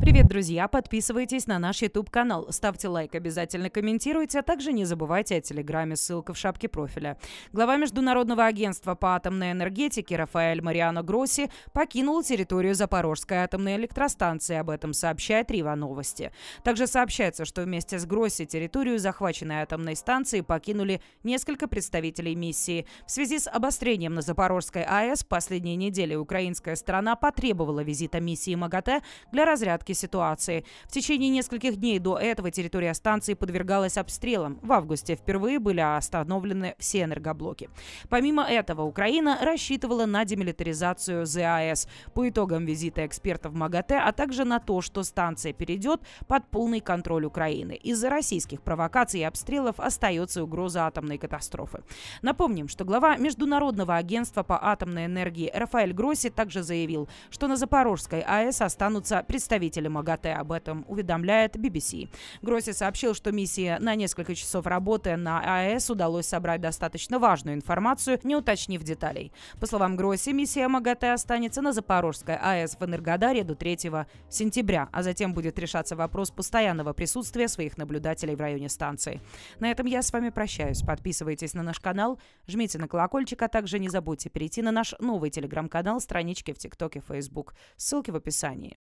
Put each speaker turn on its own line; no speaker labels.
Привет, друзья! Подписывайтесь на наш YouTube-канал, ставьте лайк, обязательно комментируйте, а также не забывайте о Телеграме, ссылка в шапке профиля. Глава Международного агентства по атомной энергетике Рафаэль Мариано Гросси покинул территорию Запорожской атомной электростанции, об этом сообщает Рива Новости. Также сообщается, что вместе с Гросси территорию захваченной атомной станции покинули несколько представителей миссии. В связи с обострением на Запорожской АЭС в последние недели украинская сторона потребовала визита миссии МАГАТЭ для разрядки разрядке ситуации. В течение нескольких дней до этого территория станции подвергалась обстрелам. В августе впервые были остановлены все энергоблоки. Помимо этого, Украина рассчитывала на демилитаризацию ЗАЭС. По итогам визита экспертов МАГАТЭ, а также на то, что станция перейдет под полный контроль Украины. Из-за российских провокаций и обстрелов остается угроза атомной катастрофы. Напомним, что глава Международного агентства по атомной энергии Рафаэль Гросси также заявил, что на Запорожской АЭС останутся представители представители МАГАТЭ об этом уведомляет BBC. Гросси сообщил, что миссия на несколько часов работы на АЭС удалось собрать достаточно важную информацию, не уточнив деталей. По словам Гросси, миссия МАГАТЭ останется на Запорожской АЭС в Энергодаре до 3 сентября, а затем будет решаться вопрос постоянного присутствия своих наблюдателей в районе станции. На этом я с вами прощаюсь. Подписывайтесь на наш канал, жмите на колокольчик, а также не забудьте перейти на наш новый телеграм-канал, странички в ТикТоке, Фейсбук. Ссылки в описании.